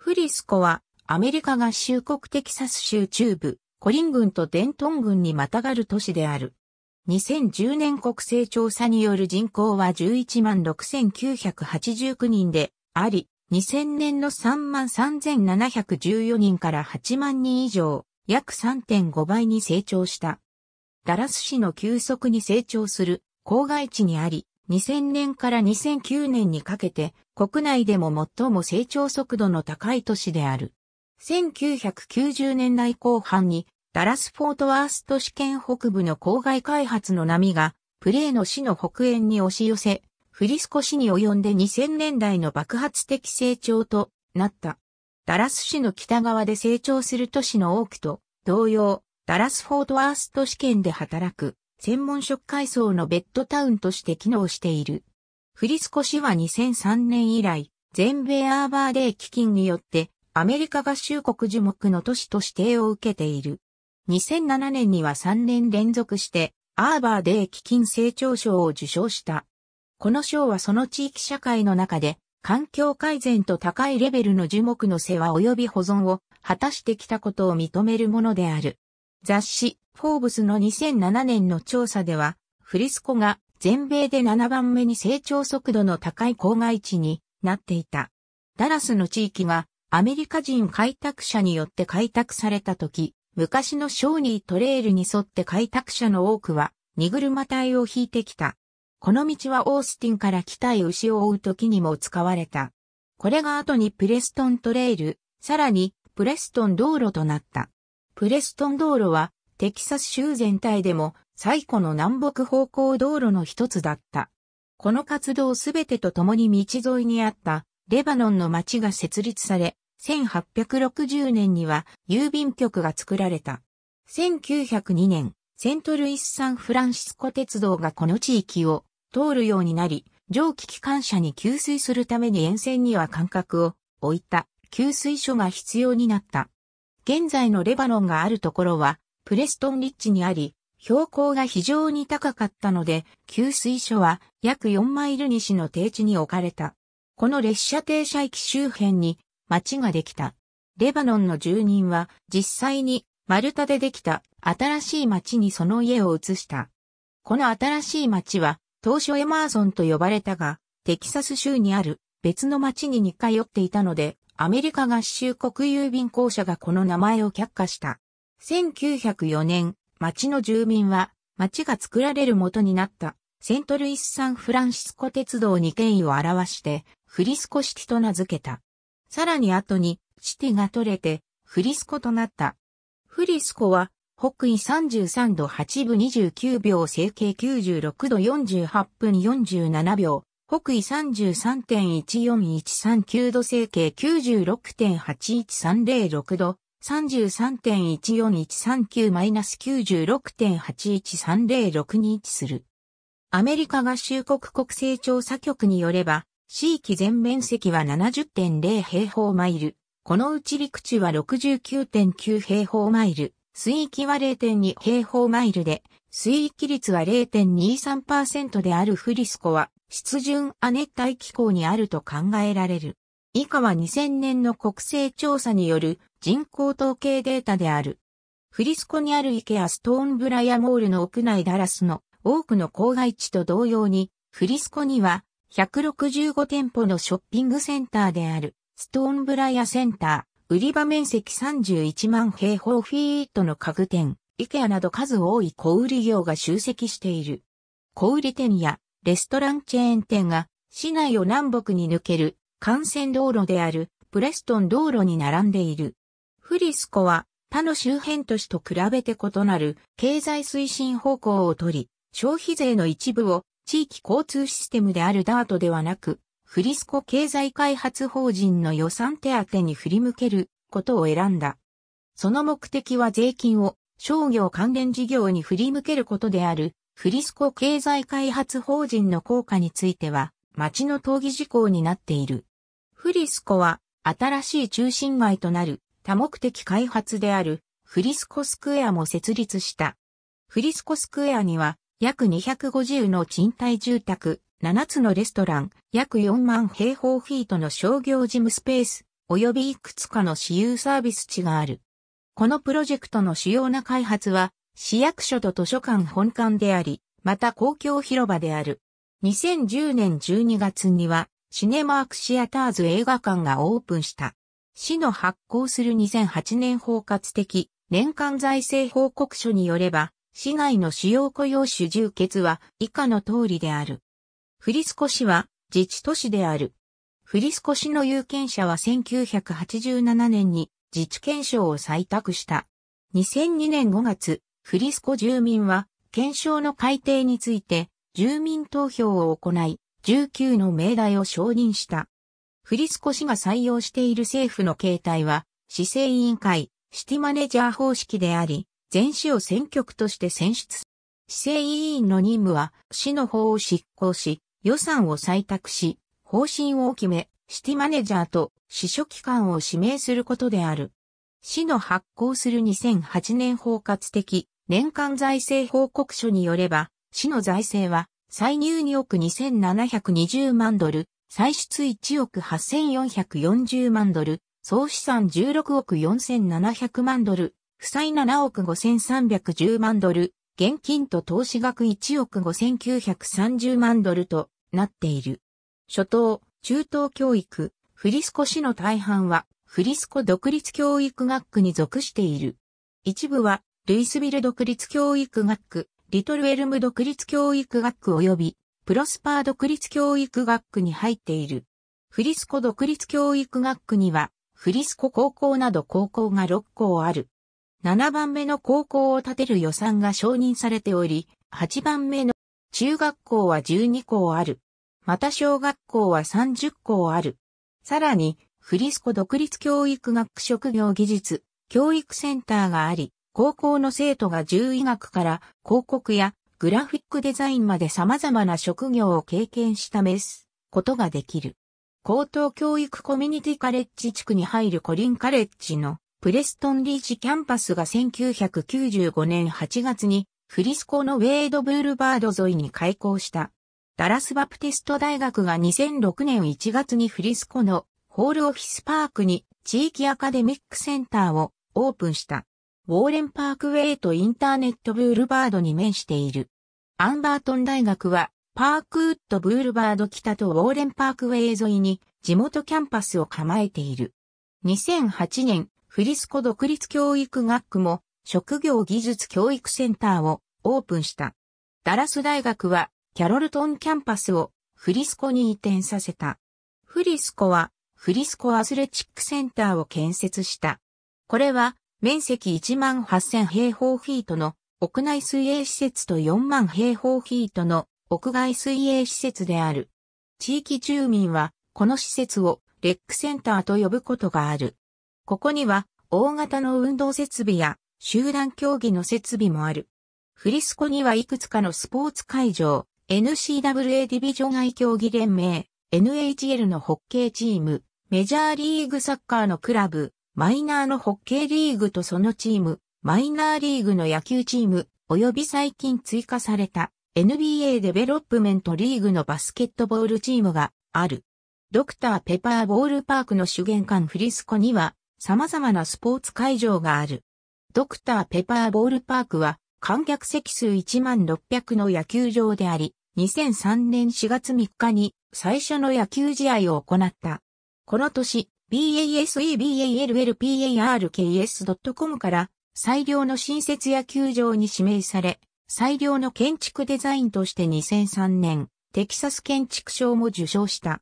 フリスコはアメリカ合衆国テキサス州中部、コリン郡とデントン郡にまたがる都市である。2010年国勢調査による人口は11万6989人であり、2000年の3万3714人から8万人以上、約3.5倍に成長した。ダラス市の急速に成長する郊外地にあり、2000年から2009年にかけて国内でも最も成長速度の高い都市である。1990年代後半にダラス・フォートワースト市圏北部の郊外開発の波がプレーの市の北縁に押し寄せ、フリスコ市に及んで2000年代の爆発的成長となった。ダラス市の北側で成長する都市の多くと同様、ダラス・フォートワースト市圏で働く専門職階層のベッドタウンとして機能している。フリスコ市は2003年以来、全米アーバーデー基金によってアメリカ合衆国樹木の都市と指定を受けている。2007年には3年連続してアーバーデー基金成長賞を受賞した。この賞はその地域社会の中で環境改善と高いレベルの樹木の世話及び保存を果たしてきたことを認めるものである。雑誌、フォーブスの2007年の調査では、フリスコが全米で7番目に成長速度の高い郊外地になっていた。ダラスの地域がアメリカ人開拓者によって開拓された時、昔のショーニートレイルに沿って開拓者の多くは、荷車隊を引いてきた。この道はオースティンから北へ牛を追う時にも使われた。これが後にプレストントレイル、さらにプレストン道路となった。プレストン道路は、テキサス州全体でも最古の南北方向道路の一つだった。この活動すべてと共に道沿いにあったレバノンの町が設立され、1860年には郵便局が作られた。1902年、セントルイス・サンフランシスコ鉄道がこの地域を通るようになり、蒸気機関車に給水するために沿線には間隔を置いた給水所が必要になった。現在のレバノンがあるところは、プレストンリッチにあり、標高が非常に高かったので、給水所は約4マイル西の低地に置かれた。この列車停車駅周辺に町ができた。レバノンの住人は実際に丸太でできた新しい町にその家を移した。この新しい町は当初エマーソンと呼ばれたが、テキサス州にある別の町に似通っていたので、アメリカ合衆国郵便公社がこの名前を却下した。1904年、町の住民は、町が作られる元になったセントルイス・サンフランシスコ鉄道に権威を表して、フリスコシティと名付けた。さらに後に、シティが取れて、フリスコとなった。フリスコは、北緯33度8分29秒、整形96度48分47秒、北緯33.14139度整形96.81306度、33.14139-96.81306に位置する。アメリカ合衆国国勢調査局によれば、地域全面積は70.0平方マイル。このうち陸地は69.9平方マイル、水域は0.2平方マイルで、水域率は0.23%であるフリスコは湿潤亜熱帯気候にあると考えられる。以下は2000年の国勢調査による人口統計データである。フリスコにある池やストーンブライアモールの屋内ダラスの多くの郊外地と同様に、フリスコには165店舗のショッピングセンターであるストーンブライアセンター、売り場面積31万平方フィートの家具店、イケアなど数多い小売業が集積している。小売店やレストランチェーン店が市内を南北に抜ける幹線道路であるプレストン道路に並んでいる。フリスコは他の周辺都市と比べて異なる経済推進方向をとり、消費税の一部を地域交通システムであるダートではなく、フリスコ経済開発法人の予算手当に振り向けることを選んだ。その目的は税金を商業関連事業に振り向けることであるフリスコ経済開発法人の効果については、町の討議事項になっている。フリスコは、新しい中心街となる多目的開発であるフリスコスクエアも設立した。フリスコスクエアには約250の賃貸住宅、7つのレストラン、約4万平方フィートの商業事務スペース、及びいくつかの私有サービス地がある。このプロジェクトの主要な開発は、市役所と図書館本館であり、また公共広場である。2010年12月には、シネマークシアターズ映画館がオープンした。市の発行する2008年包括的年間財政報告書によれば、市内の主要雇用種充欠は以下の通りである。フリスコ市は自治都市である。フリスコ市の有権者は1987年に自治憲章を採択した。2002年5月、フリスコ住民は、検証の改定について、住民投票を行い、19の命題を承認した。フリスコ市が採用している政府の形態は、市政委員会、シティマネジャー方式であり、全市を選挙区として選出。市政委員の任務は、市の法を執行し、予算を採択し、方針を決め、シティマネジャーと市書機関を指名することである。市の発行する2008年包括的年間財政報告書によれば、市の財政は、歳入2億2720万ドル、歳出1億8440万ドル、総資産16億4700万ドル、負債7億5310万ドル、現金と投資額1億5930万ドルとなっている。初等、中等教育、フリスコ市の大半は、フリスコ独立教育学区に属している。一部は、ルイスビル独立教育学区、リトルエルム独立教育学区及び、プロスパー独立教育学区に入っている。フリスコ独立教育学区には、フリスコ高校など高校が6校ある。7番目の高校を建てる予算が承認されており、8番目の中学校は12校ある。また小学校は30校ある。さらに、フリスコ独立教育学職業技術、教育センターがあり、高校の生徒が獣医学から広告やグラフィックデザインまで様々な職業を経験したメス、ことができる。高等教育コミュニティカレッジ地区に入るコリンカレッジのプレストンリーチキャンパスが1995年8月にフリスコのウェイドブールバード沿いに開校した。ダラスバプテスト大学が2006年1月にフリスコのホールオフィスパークに地域アカデミックセンターをオープンした。ウォーレンパークウェイとインターネットブールバードに面している。アンバートン大学は、パークウッドブールバード北とウォーレンパークウェイ沿いに地元キャンパスを構えている。2008年、フリスコ独立教育学区も職業技術教育センターをオープンした。ダラス大学はキャロルトンキャンパスをフリスコに移転させた。フリスコはフリスコアスレチックセンターを建設した。これは面積1万8000平方フィートの屋内水泳施設と4万平方フィートの屋外水泳施設である。地域住民はこの施設をレックセンターと呼ぶことがある。ここには大型の運動設備や集団競技の設備もある。フリスコにはいくつかのスポーツ会場、n c w a ディビジョン外競技連盟、NHL のホッケーチーム、メジャーリーグサッカーのクラブ、マイナーのホッケーリーグとそのチーム、マイナーリーグの野球チーム、及び最近追加された NBA デベロップメントリーグのバスケットボールチームがある。ドクターペパーボールパークの主玄関フリスコには様々なスポーツ会場がある。ドクターペパーボールパークは観客席数1万600の野球場であり、2003年4月3日に最初の野球試合を行った。この年、baseballparks.com から最良の新設野球場に指名され、最良の建築デザインとして2003年、テキサス建築賞も受賞した。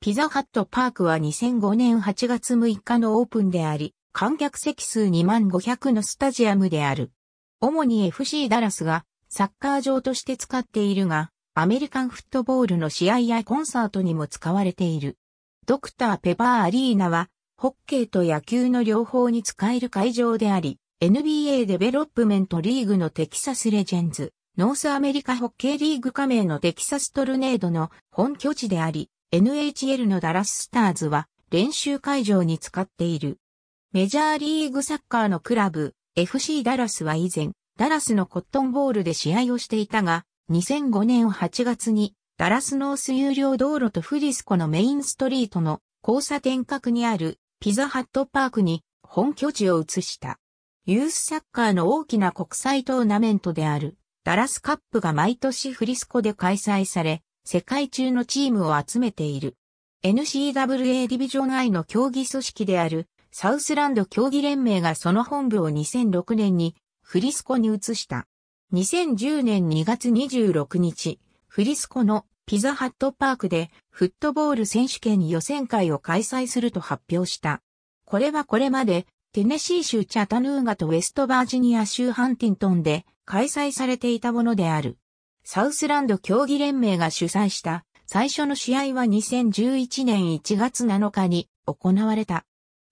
ピザハットパークは2005年8月6日のオープンであり、観客席数2万500のスタジアムである。主に FC ダラスがサッカー場として使っているが、アメリカンフットボールの試合やコンサートにも使われている。ドクターペパーアリーナは、ホッケーと野球の両方に使える会場であり、NBA デベロップメントリーグのテキサスレジェンズ、ノースアメリカホッケーリーグ加盟のテキサストルネードの本拠地であり、NHL のダラススターズは練習会場に使っている。メジャーリーグサッカーのクラブ、FC ダラスは以前、ダラスのコットンボールで試合をしていたが、2005年8月にダラスノース有料道路とフリスコのメインストリートの交差点角にあるピザハットパークに本拠地を移した。ユースサッカーの大きな国際トーナメントであるダラスカップが毎年フリスコで開催され、世界中のチームを集めている。n c w a ディビジョン I の競技組織であるサウスランド競技連盟がその本部を2006年にフリスコに移した。2010年2月26日、フリスコのピザハットパークでフットボール選手権予選会を開催すると発表した。これはこれまでテネシー州チャタヌーガとウェストバージニア州ハンティントンで開催されていたものである。サウスランド競技連盟が主催した最初の試合は2011年1月7日に行われた。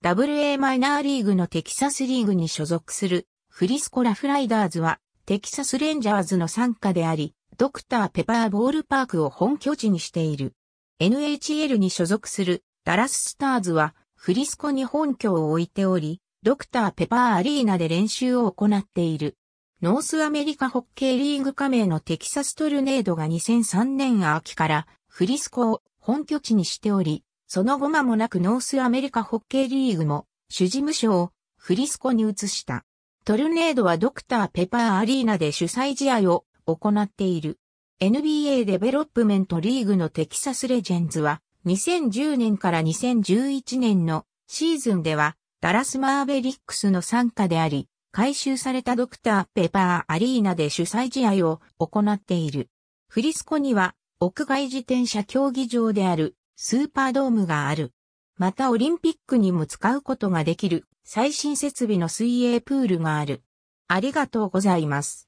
WA マイナーリーグのテキサスリーグに所属するフリスコラフライダーズはテキサスレンジャーズの参加であり、ドクターペパーボールパークを本拠地にしている。NHL に所属するダラススターズはフリスコに本拠を置いており、ドクターペパーアリーナで練習を行っている。ノースアメリカホッケーリーグ加盟のテキサストルネードが2003年秋からフリスコを本拠地にしており、その後間もなくノースアメリカホッケーリーグも主事務所をフリスコに移した。トルネードはドクターペパーアリーナで主催試合を行っている。NBA デベロップメントリーグのテキサスレジェンズは2010年から2011年のシーズンではダラスマーベリックスの参加であり、回収されたドクターペパーアリーナで主催試合を行っている。フリスコには屋外自転車競技場であるスーパードームがある。またオリンピックにも使うことができる最新設備の水泳プールがある。ありがとうございます。